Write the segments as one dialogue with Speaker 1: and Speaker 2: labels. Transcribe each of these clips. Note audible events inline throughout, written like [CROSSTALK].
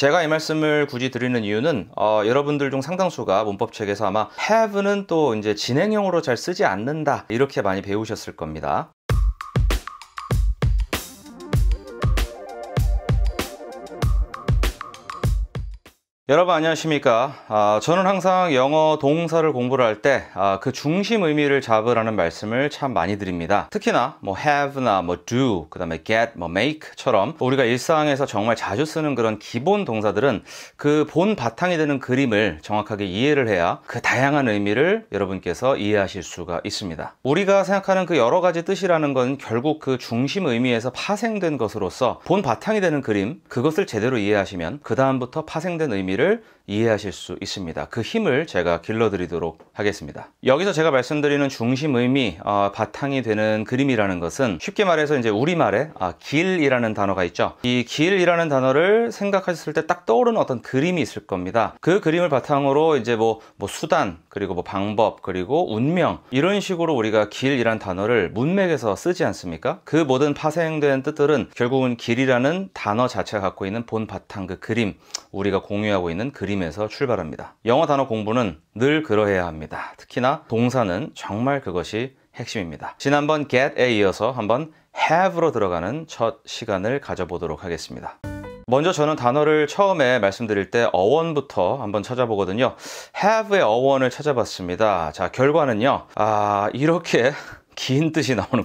Speaker 1: 제가 이 말씀을 굳이 드리는 이유는 어, 여러분들 중 상당수가 문법책에서 아마 have는 또 이제 진행형으로 잘 쓰지 않는다 이렇게 많이 배우셨을 겁니다. 여러분 안녕하십니까 아, 저는 항상 영어 동사를 공부를 할 때그 아, 그 중심 의미를 잡으라는 말씀을 참 많이 드립니다 특히나 뭐 have나 뭐 do 그 다음에 get 뭐 make처럼 우리가 일상에서 정말 자주 쓰는 그런 기본 동사들은 그 본 바탕이 되는 그림을 정확하게 이해를 해야 그 다양한 의미를 여러분께서 이해하실 수가 있습니다 우리가 생각하는 그 여러 가지 뜻이라는 건 결국 그 중심 의미에서 파생된 것으로서 본 바탕이 되는 그림 그것을 제대로 이해하시면 그 다음부터 파생된 의미를 이기를 이해하실 수 있습니다. 그 힘을 제가 길러드리도록 하겠습니다. 여기서 제가 말씀드리는 중심 의미, 어, 바탕이 되는 그림이라는 것은 쉽게 말해서 이제 우리말에 아, 길이라는 단어가 있죠. 이 길이라는 단어를 생각하셨을 때 딱 떠오르는 어떤 그림이 있을 겁니다. 그 그림을 바탕으로 이제 뭐, 뭐 수단, 그리고 뭐 방법, 그리고 운명, 이런 식으로 우리가 길이란 단어를 문맥에서 쓰지 않습니까? 그 모든 파생된 뜻들은 결국은 길이라는 단어 자체가 갖고 있는 본 바탕 그 그림, 우리가 공유하고 있는 그림 느낌에서 출발합니다. 영어 단어 공부는 늘 그러해야 합니다. 특히나 동사는 정말 그것이 핵심입니다. 지난번 get에 이어서 한번 have로 들어가는 첫 시간을 가져보도록 하겠습니다. 먼저 저는 단어를 처음에 말씀드릴 때 어원부터 한번 찾아보거든요. have의 어원을 찾아봤습니다. 자, 결과는요. 아, 이렇게 긴 뜻이 나오는군요.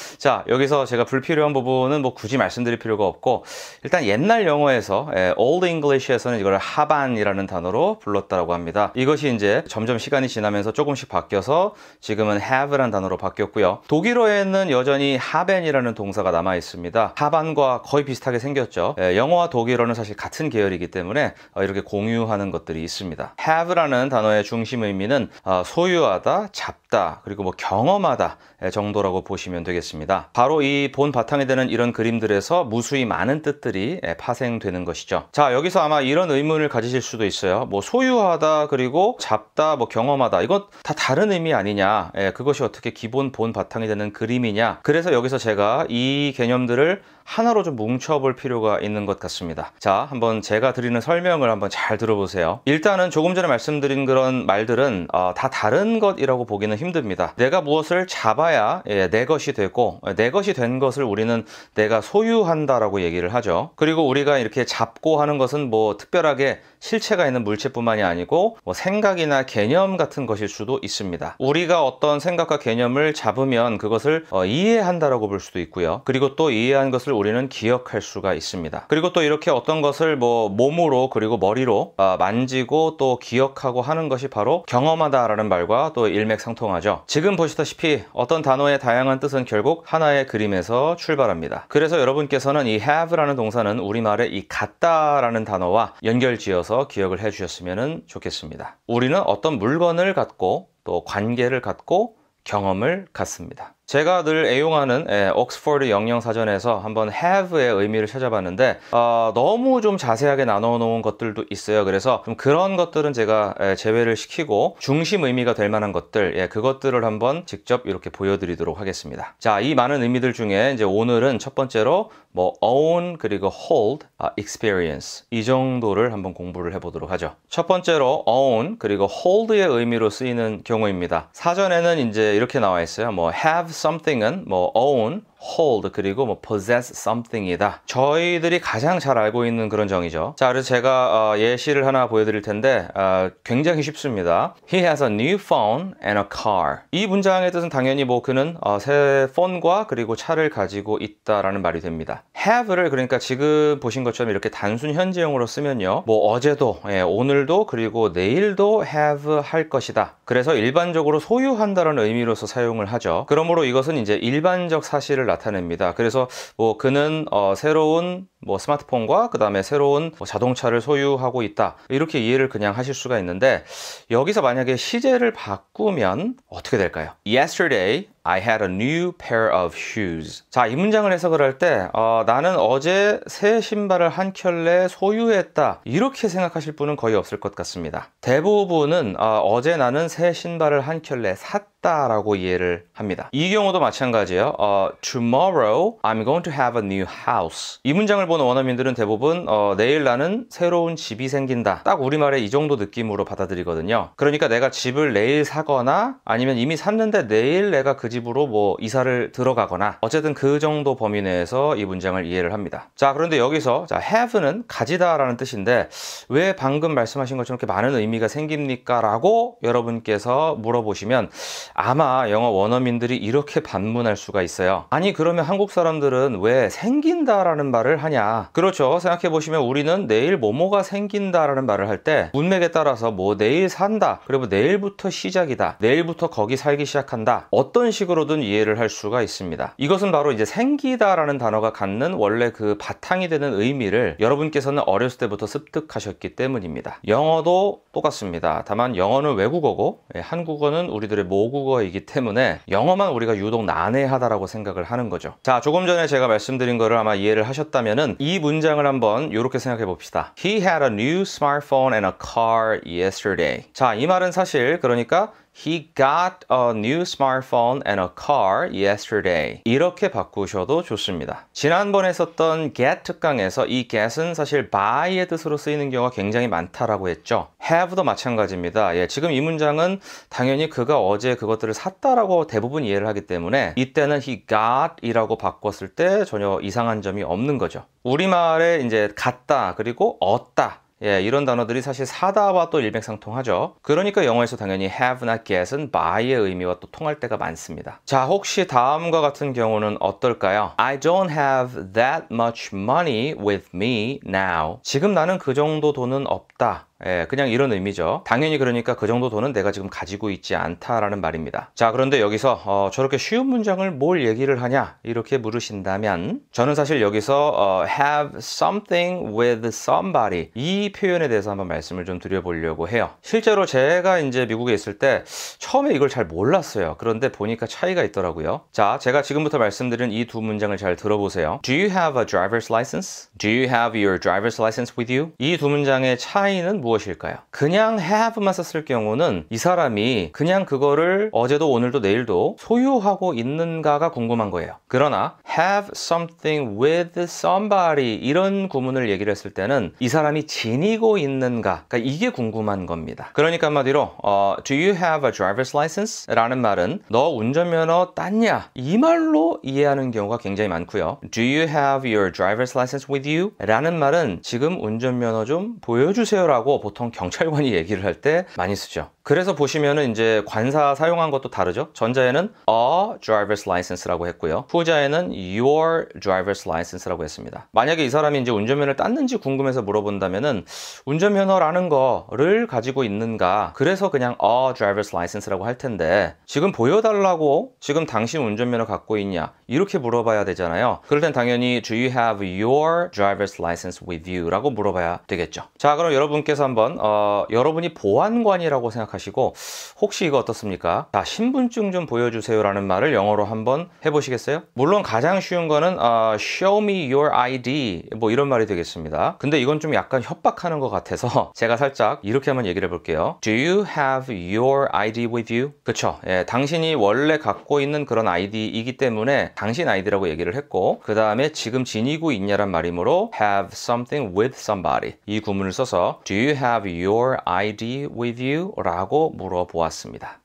Speaker 1: [LAUGHS] 자, 여기서 제가 불필요한 부분은 뭐 굳이 말씀드릴 필요가 없고, 일단 옛날 영어에서, 예, Old English에서는 이걸 하반이라는 단어로 불렀다고 합니다. 이것이 이제 점점 시간이 지나면서 조금씩 바뀌어서 지금은 have란 단어로 바뀌었고요. 독일어에는 여전히 하벤이라는 동사가 남아 있습니다. 하반과 거의 비슷하게 생겼죠. 예, 영어와 독일어는 사실 같은 계열이기 때문에 어, 이렇게 공유하는 것들이 있습니다. have라는 단어의 중심 의미는 어, 소유하다, 잡 싶다 그리고 뭐 경험하다 예, 정도라고 보시면 되겠습니다 바로 이 본 바탕이 되는 이런 그림들에서 무수히 많은 뜻들이 예, 파생되는 것이죠 자 여기서 아마 이런 의문을 가지실 수도 있어요 뭐 소유하다 그리고 잡다 뭐 경험하다 이건 다 다른 의미 아니냐 예, 그것이 어떻게 기본 본 바탕이 되는 그림이냐 그래서 여기서 제가 이 개념들을 하나로 좀 뭉쳐볼 필요가 있는 것 같습니다. 자, 한번 제가 드리는 설명을 한번 잘 들어보세요. 일단은 조금 전에 말씀드린 그런 말들은 어, 다 다른 것이라고 보기는 힘듭니다. 내가 무엇을 잡아야 예, 내 것이 되고 어, 내 것이 된 것을 우리는 내가 소유한다라고 얘기를 하죠. 그리고 우리가 이렇게 잡고 하는 것은 뭐 특별하게 실체가 있는 물체뿐만이 아니고 뭐 생각이나 개념 같은 것일 수도 있습니다. 우리가 어떤 생각과 개념을 잡으면 그것을 어, 이해한다라고 볼 수도 있고요. 그리고 또 이해한 것을 우리는 기억할 수가 있습니다. 그리고 또 이렇게 어떤 것을 뭐 몸으로 그리고 머리로 아, 만지고 또 기억하고 하는 것이 바로 경험하다라는 말과 또 일맥상통하죠. 지금 보시다시피 어떤 단어의 다양한 뜻은 결국 하나의 그림에서 출발합니다. 그래서 여러분께서는 이 have라는 동사는 우리말의 이 같다라는 단어와 연결지어서 기억을 해주셨으면 좋겠습니다. 우리는 어떤 물건을 갖고 또 관계를 갖고 경험을 갖습니다. 제가 늘 애용하는 예, 옥스퍼드 영영 사전에서 한번 have의 의미를 찾아봤는데 어, 너무 좀 자세하게 나눠놓은 것들도 있어요. 그래서 좀 그런 것들은 제가 예, 제외를 시키고 중심 의미가 될 만한 것들 예, 그것들을 한번 직접 이렇게 보여드리도록 하겠습니다. 자, 이 많은 의미들 중에 이제 오늘은 첫 번째로 뭐 own 그리고 hold, 아, experience 이 정도를 한번 공부를 해보도록 하죠. 첫 번째로 own 그리고 hold의 의미로 쓰이는 경우입니다. 사전에는 이제 이렇게 나와 있어요. 뭐 have something은 뭐 own hold 그리고 뭐 possess something이다. 저희들이 가장 잘 알고 있는 그런 정의죠. 자, 그래서 제가 어, 예시를 하나 보여드릴 텐데 어, 굉장히 쉽습니다. He has a new phone and a car. 이 문장의 뜻은 당연히 뭐 그는 어, 새 폰과 그리고 차를 가지고 있다라는 말이 됩니다. have를 그러니까 지금 보신 것처럼 이렇게 단순 현재형으로 쓰면요. 뭐 어제도, 예, 오늘도 그리고 내일도 have 할 것이다. 그래서 일반적으로 소유한다는 의미로서 사용을 하죠. 그러므로 이것은 이제 일반적 사실을 나타냅니다. 그래서 뭐 그는 어 새로운 뭐 스마트폰과 그 다음에 새로운 뭐 자동차를 소유하고 있다 이렇게 이해를 그냥 하실 수가 있는데 여기서 만약에 시제를 바꾸면 어떻게 될까요? Yesterday I had a new pair of shoes. 자, 이 문장을 해석을 할 때, 어, 나는 어제 새 신발을 한 켤레 소유했다. 이렇게 생각하실 분은 거의 없을 것 같습니다. 대부분은 어, 제 나는 새 신발을 한 켤레 샀다. 라고 이해를 합니다. 이 경우도 마찬가지예요. 어, tomorrow I'm going to have a new house. 이 문장을 보는 원어민들은 대부분 어, 내일 나는 새로운 집이 생긴다. 딱 우리말의 이 정도 느낌으로 받아들이거든요. 그러니까 내가 집을 내일 사거나 아니면 이미 샀는데 내일 내가 그집 집으로 뭐 이사를 들어가거나 어쨌든 그 정도 범위 내에서 이 문장을 이해를 합니다. 자 그런데 여기서 자, have는 가지다라는 뜻인데 왜 방금 말씀하신 것처럼 이렇게 많은 의미가 생깁니까? 라고 여러분께서 물어보시면 아마 영어 원어민들이 이렇게 반문할 수가 있어요. 아니 그러면 한국 사람들은 왜 생긴다라는 말을 하냐? 그렇죠. 생각해 보시면 우리는 내일 뭐뭐가 생긴다라는 말을 할 때 문맥에 따라서 뭐 내일 산다 그리고 내일부터 시작이다 내일부터 거기 살기 시작한다 어떤 식으로 식으로든 이해를 할 수가 있습니다. 이것은 바로 이제 생기다라는 단어가 갖는 원래 그 바탕이 되는 의미를 여러분께서는 어렸을 때부터 습득하셨기 때문입니다. 영어도 똑같습니다. 다만 영어는 외국어고 예, 한국어는 우리들의 모국어이기 때문에 영어만 우리가 유독 난해하다라고 생각을 하는 거죠. 자, 조금 전에 제가 말씀드린 거를 아마 이해를 하셨다면은 이 문장을 한번 이렇게 생각해 봅시다. He had a new smartphone and a car yesterday. 자, 이 말은 사실 그러니까 He got a new smartphone and a car yesterday. 이렇게 바꾸셔도 좋습니다. 지난번에 썼던 get 특강에서 이 get은 사실 buy의 뜻으로 쓰이는 경우가 굉장히 많다라고 했죠. have도 마찬가지입니다. 예, 지금 이 문장은 당연히 그가 어제 그것들을 샀다라고 대부분 이해를 하기 때문에 이때는 he got이라고 바꿨을 때 전혀 이상한 점이 없는 거죠. 우리말에 이제 갔다 그리고 얻다 예, 이런 단어들이 사실 사다와 또 일맥상통하죠. 그러니까 영어에서 당연히 have나 get은 by의 의미와 또 통할 때가 많습니다. 자, 혹시 다음과 같은 경우는 어떨까요? I don't have that much money with me now. 지금 나는 그 정도 돈은 없다. 예, 그냥 이런 의미죠. 당연히 그러니까 그 정도 돈은 내가 지금 가지고 있지 않다라는 말입니다. 자, 그런데 여기서 어, 저렇게 쉬운 문장을 뭘 얘기를 하냐 이렇게 물으신다면 저는 사실 여기서 어, have something with somebody 이 표현에 대해서 한번 말씀을 좀 드려보려고 해요. 실제로 제가 이제 미국에 있을 때 처음에 이걸 잘 몰랐어요. 그런데 보니까 차이가 있더라고요. 자, 제가 지금부터 말씀드린 이 두 문장을 잘 들어보세요. Do you have a driver's license? Do you have your driver's license with you? 이 두 문장의 차이는 무엇일까요? 그냥 have만 썼을 경우는 이 사람이 그냥 그거를 어제도 오늘도 내일도 소유하고 있는가가 궁금한 거예요. 그러나 have something with somebody 이런 구문을 얘기를 했을 때는 이 사람이 지니고 있는가 그러니까 이게 궁금한 겁니다. 그러니까 한마디로 어, Do you have a driver's license? 라는 말은 너 운전면허 땄냐? 이 말로 이해하는 경우가 굉장히 많고요. Do you have your driver's license with you? 라는 말은 지금 운전면허 좀 보여주세요라고 보통 경찰관이 얘기를 할 때 많이 쓰죠. 그래서 보시면은 이제 관사 사용한 것도 다르죠. 전자에는 a driver's license라고 했고요. 후자에는 your driver's license라고 했습니다. 만약에 이 사람이 이제 운전면허를 땄는지 궁금해서 물어본다면은 운전면허라는 거를 가지고 있는가? 그래서 그냥 a driver's license라고 할 텐데 지금 보여달라고 지금 당신 운전면허 갖고 있냐? 이렇게 물어봐야 되잖아요. 그럴 땐 당연히 do you have your driver's license with you? 라고 물어봐야 되겠죠. 자, 그럼 여러분께서 한번 어, 여러분이 보안관이라고 생각하시고 혹시 이거 어떻습니까? 자, 신분증 좀 보여주세요 라는 말을 영어로 한번 해보시겠어요? 물론 가장 쉬운 거는 어, show me your ID 뭐 이런 말이 되겠습니다. 근데 이건 좀 약간 협박하는 것 같아서 [LAUGHS] 제가 살짝 이렇게 한번 얘기를 해볼게요. Do you have your ID with you? 그쵸. 예, 당신이 원래 갖고 있는 그런 i d 이기 때문에 당신 i d 라고 얘기를 했고 그 다음에 지금 지니고 있냐란 말이므로 have something with somebody 이 구문을 써서 Do you have your ID with you? 라고 물어보았습니다.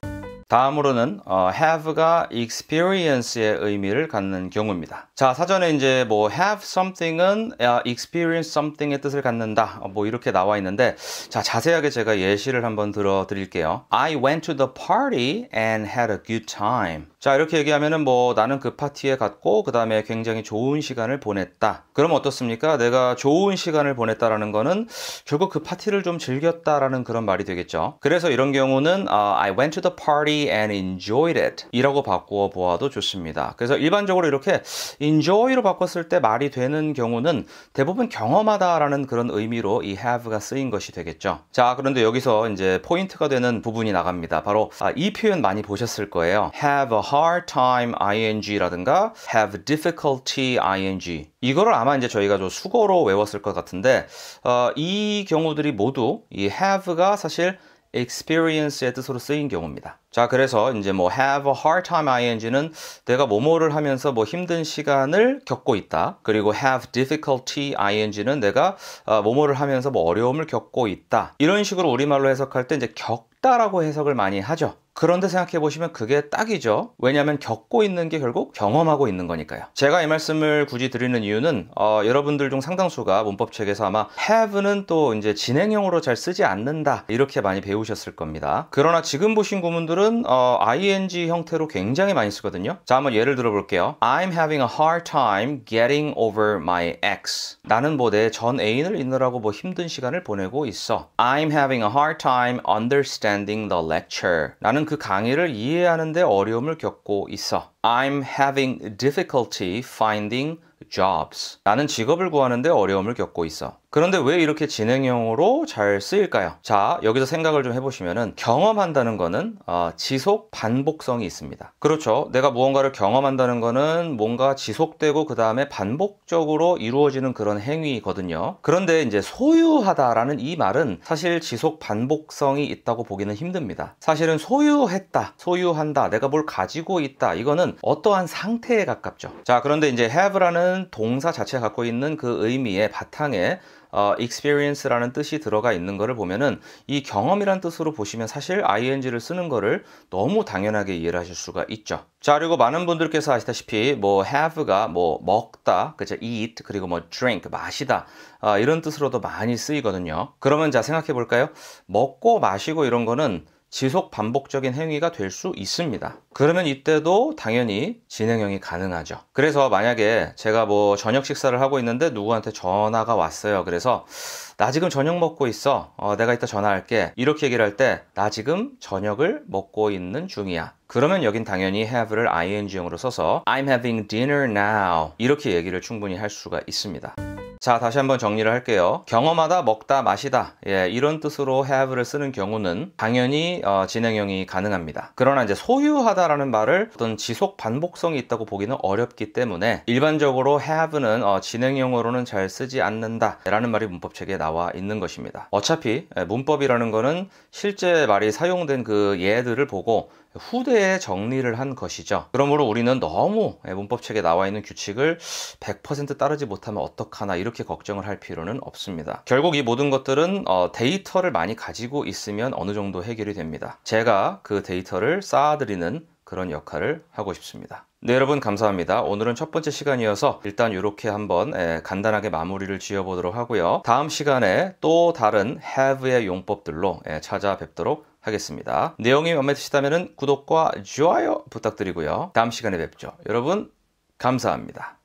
Speaker 1: 다음으로는 어, have가 experience의 의미를 갖는 경우입니다. 자, 사전에 이제 뭐 have something은 아, experience something의 뜻을 갖는다. 어, 뭐 이렇게 나와 있는데 자, 자세하게 제가 예시를 한번 들어 드릴게요. I went to the party and had a good time. 자, 이렇게 얘기하면은 뭐 나는 그 파티에 갔고 그다음에 굉장히 좋은 시간을 보냈다. 그럼 어떻습니까? 내가 좋은 시간을 보냈다라는 거는 결국 그 파티를 좀 즐겼다라는 그런 말이 되겠죠. 그래서 이런 경우는 어, I went to the party a n d enjoyed it 이라고 바꾸어 보아도 좋습니다. 그래서 일반적으로 이렇게 enjoy로 바꿨을 때 말이 되는 경우는 대부분 경험하다라는 그런 의미로 이 have가 쓰인 것이 되겠죠. 자, 그런데 여기서 이제 포인트가 되는 부분이 나갑니다. 바로 아, 이 표현 많이 보셨을 거예요. have a hard time ing라든가 have difficulty ing 이거를 아마 이제 저희가 좀 수거로 외웠을 것 같은데 어, 이 경우들이 모두 이 have가 사실 experience의 뜻으로 쓰인 경우입니다. 자, 그래서 이제 뭐 have a hard time ing는 내가 뭐뭐를 하면서 뭐 힘든 시간을 겪고 있다. 그리고 have difficulty ing는 내가 어, 뭐뭐를 하면서 뭐 어려움을 겪고 있다. 이런 식으로 우리말로 해석할 때 이제 겪다라고 해석을 많이 하죠. 그런데 생각해 보시면 그게 딱이죠. 왜냐하면 겪고 있는 게 결국 경험하고 있는 거니까요. 제가 이 말씀을 굳이 드리는 이유는 어, 여러분들 중 상당수가 문법책에서 아마 have는 또 이제 진행형으로 잘 쓰지 않는다 이렇게 많이 배우셨을 겁니다. 그러나 지금 보신 구문들은 어, ing 형태로 굉장히 많이 쓰거든요. 자 한번 예를 들어볼게요. I'm having a hard time getting over my ex. 나는 뭐 내 전 애인을 잊느라고 뭐 힘든 시간을 보내고 있어. I'm having a hard time understanding the lecture. 나는 나는 그 강의를 이해하는데 어려움을 겪고 있어. I'm having difficulty finding jobs. 나는 직업을 구하는데 어려움을 겪고 있어. 그런데 왜 이렇게 진행형으로 잘 쓰일까요? 자, 여기서 생각을 좀 해보시면은 경험한다는 거는 어, 지속 반복성이 있습니다. 그렇죠. 내가 무언가를 경험한다는 거는 뭔가 지속되고 그 다음에 반복적으로 이루어지는 그런 행위거든요. 그런데 이제 소유하다라는 이 말은 사실 지속 반복성이 있다고 보기는 힘듭니다. 사실은 소유했다, 소유한다, 내가 뭘 가지고 있다 이거는 어떠한 상태에 가깝죠. 자, 그런데 이제 have라는 동사 자체가 갖고 있는 그 의미의 바탕에 어, experience라는 뜻이 들어가 있는 것을 보면은 이 경험이란 뜻으로 보시면 사실 ing를 쓰는 것을 너무 당연하게 이해를 하실 수가 있죠. 자, 그리고 많은 분들께서 아시다시피 뭐 have가 뭐 먹다, 그죠? eat 그리고 뭐 drink 마시다 어, 이런 뜻으로도 많이 쓰이거든요. 그러면 자 생각해 볼까요? 먹고 마시고 이런 거는 지속 반복적인 행위가 될 수 있습니다. 그러면 이때도 당연히 진행형이 가능하죠. 그래서 만약에 제가 뭐 저녁 식사를 하고 있는데 누구한테 전화가 왔어요. 그래서 나 지금 저녁 먹고 있어. 어, 내가 이따 전화할게. 이렇게 얘기를 할 때 나 지금 저녁을 먹고 있는 중이야. 그러면 여긴 당연히 have를 ing형으로 써서 I'm having dinner now 이렇게 얘기를 충분히 할 수가 있습니다. 자, 다시 한번 정리를 할게요. 경험하다, 먹다, 마시다. 예, 이런 뜻으로 have를 쓰는 경우는 당연히 어, 진행형이 가능합니다. 그러나 이제 소유하다라는 말을 어떤 지속 반복성이 있다고 보기는 어렵기 때문에 일반적으로 have는 어, 진행형으로는 잘 쓰지 않는다라는 말이 문법책에 나와 있는 것입니다. 어차피 예, 문법이라는 거는 실제 말이 사용된 그 예들을 보고 후대에 정리를 한 것이죠. 그러므로 우리는 너무 예, 문법책에 나와 있는 규칙을 100% 따르지 못하면 어떡하나 이렇게 걱정을 할 필요는 없습니다. 결국 이 모든 것들은 어, 데이터를 많이 가지고 있으면 어느 정도 해결이 됩니다. 제가 그 데이터를 쌓아드리는 그런 역할을 하고 싶습니다. 네 여러분 감사합니다. 오늘은 첫 번째 시간이어서 일단 이렇게 한번 예, 간단하게 마무리를 지어보도록 하고요. 다음 시간에 또 다른 have의 용법들로 예, 찾아뵙도록 하겠습니다. 내용이 마음에 드시다면 구독과 좋아요 부탁드리고요. 다음 시간에 뵙죠. 여러분 감사합니다.